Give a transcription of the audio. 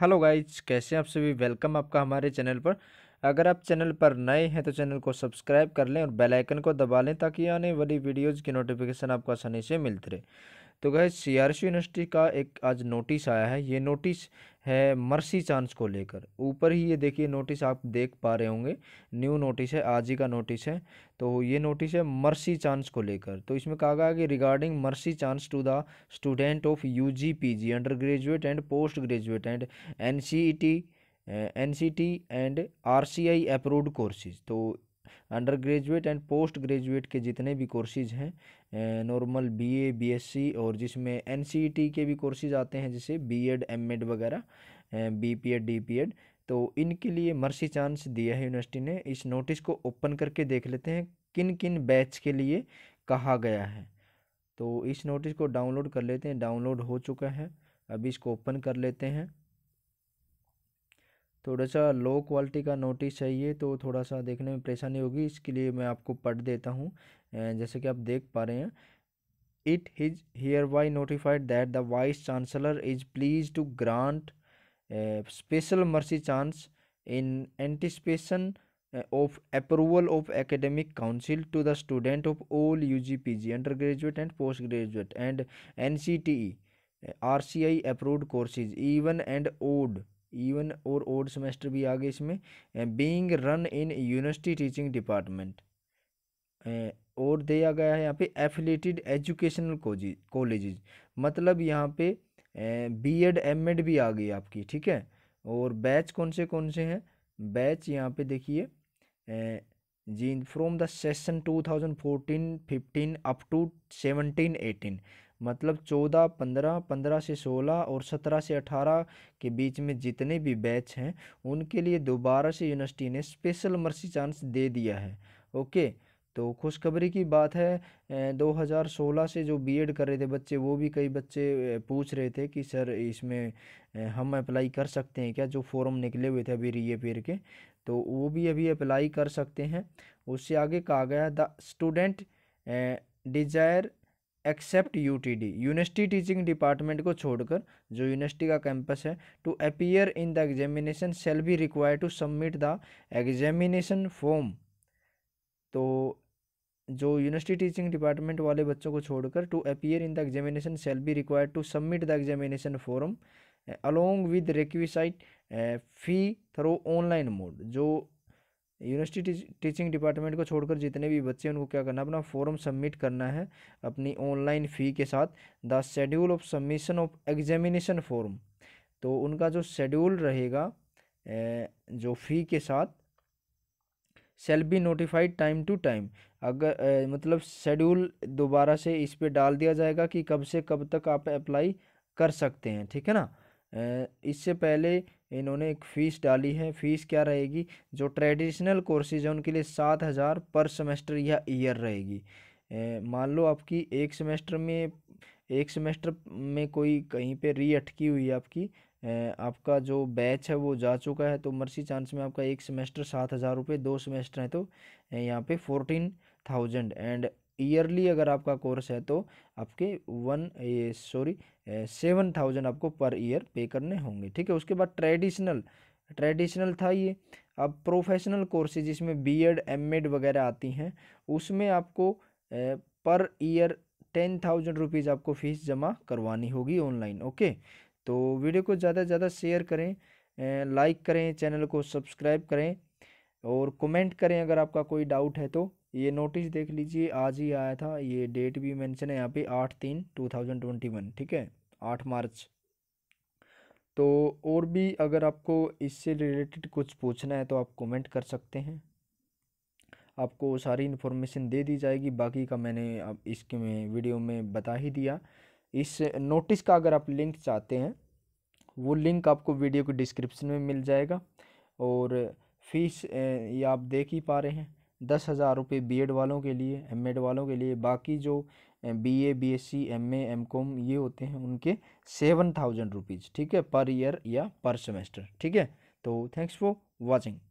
hello guys कैसे आप सभी वेलकम आपका हमारे चैनल पर अगर आप चैनल पर नए हैं तो चैनल को सब्सक्राइब कर लें और बेल आइकन को दबा लें ताकि आने वाली वीडियोज़ की नोटिफिकेशन आपको आसानी से मिलती रहे तो गए सी यूनिवर्सिटी का एक आज नोटिस आया है ये नोटिस है मर्सी चांस को लेकर ऊपर ही ये देखिए नोटिस आप देख पा रहे होंगे न्यू नोटिस है आज ही का नोटिस है तो ये नोटिस है मर्सी चांस को लेकर तो इसमें कहा गया कि regarding mercy chance to the student of U G P G undergraduate and postgraduate and N C E T N C T and R C I approved courses तो undergraduate and postgraduate के जितने भी courses हैं normal BA BSc और जिसमें NCET के भी courses आते हैं जैसे बीएड एमएड वगैरह बीपीएड डीपीएड तो इनके लिए मर्सी चांस दिया है यूनिवर्सिटी ने इस नोटिस को ओपन करके देख लेते हैं किन किन बैच के लिए कहा गया है तो इस नोटिस को डाउनलोड कर लेते हैं डाउनलोड हो चुका है अभी इसको ओपन कर लेते हैं थोड़ा सा लो क्वालिटी का नोटिस चाहिए तो थोड़ा सा देखने में परेशानी होगी इसके लिए मैं आपको पढ़ देता हूँ जैसे कि आप देख पा रहे हैं it is hereby notified that the vice chancellor is please to grant special mercy chance in anticipation of approval of academic council to the student of all U G P G undergraduate and postgraduate and N C T E R C I approved courses even and odd even और odd semester भी आ गए इसमें being run in university teaching department और दिया गया है यहाँ पे एफिलेटेड एजुकेशनल कॉलेज मतलब यहाँ पे बी एड एम एड भी आ गई आपकी ठीक है और बैच कौन से कौन से हैं बैच यहाँ पे देखिए जी from the session two thousand fourteen fifteen up to seventeen eighteen मतलब चौदह पंद्रह पंद्रह से सोलह और सत्रह से अठारह के बीच में जितने भी बैच हैं उनके लिए दोबारा से यूनिवर्सिटी ने स्पेशल मर्सी चांस दे दिया है ओके तो खुशखबरी की बात है 2016 से जो बीएड कर रहे थे बच्चे वो भी कई बच्चे पूछ रहे थे कि सर इसमें हम अप्लाई कर सकते हैं क्या जो फॉर्म निकले हुए थे अभी री के तो वो भी अभी अप्लाई कर सकते हैं उससे आगे कहा गया the student desire except U T D university teaching department को छोड़कर जो यूनिवर्सिटी का कैंपस है to appear in the examination shall be require to submit the examination form तो जो यूनिवर्सिटी टीचिंग डिपार्टमेंट वाले बच्चों को छोड़कर to appear in the examination shall be require to submit the examination form along with requisite fee through online mode जो university teaching department को छोड़कर जितने भी बच्चे हैं उनको क्या करना है अपना फॉर्म सबमिट करना है अपनी ऑनलाइन फ़ी के साथ the schedule of submission of examination form तो उनका जो शेड्यूल रहेगा जो फ़ी के साथ shall be notified time to time अगर मतलब शेड्यूल दोबारा से इस पर डाल दिया जाएगा कि कब से कब तक आप अप्लाई कर सकते हैं ठीक है ना इससे पहले इन्होंने एक फ़ीस डाली है फ़ीस क्या रहेगी जो ट्रेडिशनल कोर्सेज हैं उनके लिए सात हज़ार पर सेमेस्टर या ईयर रहेगी मान लो आपकी एक सेमेस्टर में एक सेमेस्टर में कोई कहीं पे री अटकी हुई है आपकी आपका जो बैच है वो जा चुका है तो मर्सी चांस में आपका एक सेमेस्टर सात हज़ार रुपये दो सेमेस्टर है तो यहाँ पे फोर्टीन थाउजेंड एंड ईयरली अगर आपका कोर्स है तो आपके वन सॉरी सेवन थाउजेंड आपको पर ईयर पे करने होंगे ठीक है उसके बाद ट्रेडिशनल ट्रेडिशनल था ये अब प्रोफेशनल कोर्सेज जिसमें बीएड एमएड वगैरह आती हैं उसमें आपको per year ten thousand rupees आपको फ़ीस जमा करवानी होगी ऑनलाइन ओके तो वीडियो को ज़्यादा से ज़्यादा शेयर करें लाइक करें चैनल को सब्सक्राइब करें और कमेंट करें अगर आपका कोई डाउट है तो ये नोटिस देख लीजिए आज ही आया था ये डेट भी मेंशन है यहाँ पे आठ तीन टू थाउजेंड ट्वेंटी वन ठीक है आठ मार्च तो और भी अगर आपको इससे रिलेटेड कुछ पूछना है तो आप कमेंट कर सकते हैं आपको सारी इन्फॉर्मेशन दे दी जाएगी बाकी का मैंने अब इसके में वीडियो में बता ही दिया इस नोटिस का अगर आप लिंक चाहते हैं वो लिंक आपको वीडियो के डिस्क्रिप्शन में मिल जाएगा और फीस ये आप देख ही पा रहे हैं दस हज़ार रुपये बी वालों के लिए एम वालों के लिए बाकी जो B A B S C M A M com ये होते हैं उनके सेवन थाउजेंड रुपीज़ ठीक है पर ईयर या पर सेमेस्टर ठीक है तो थैंक्स फॉर वॉचिंग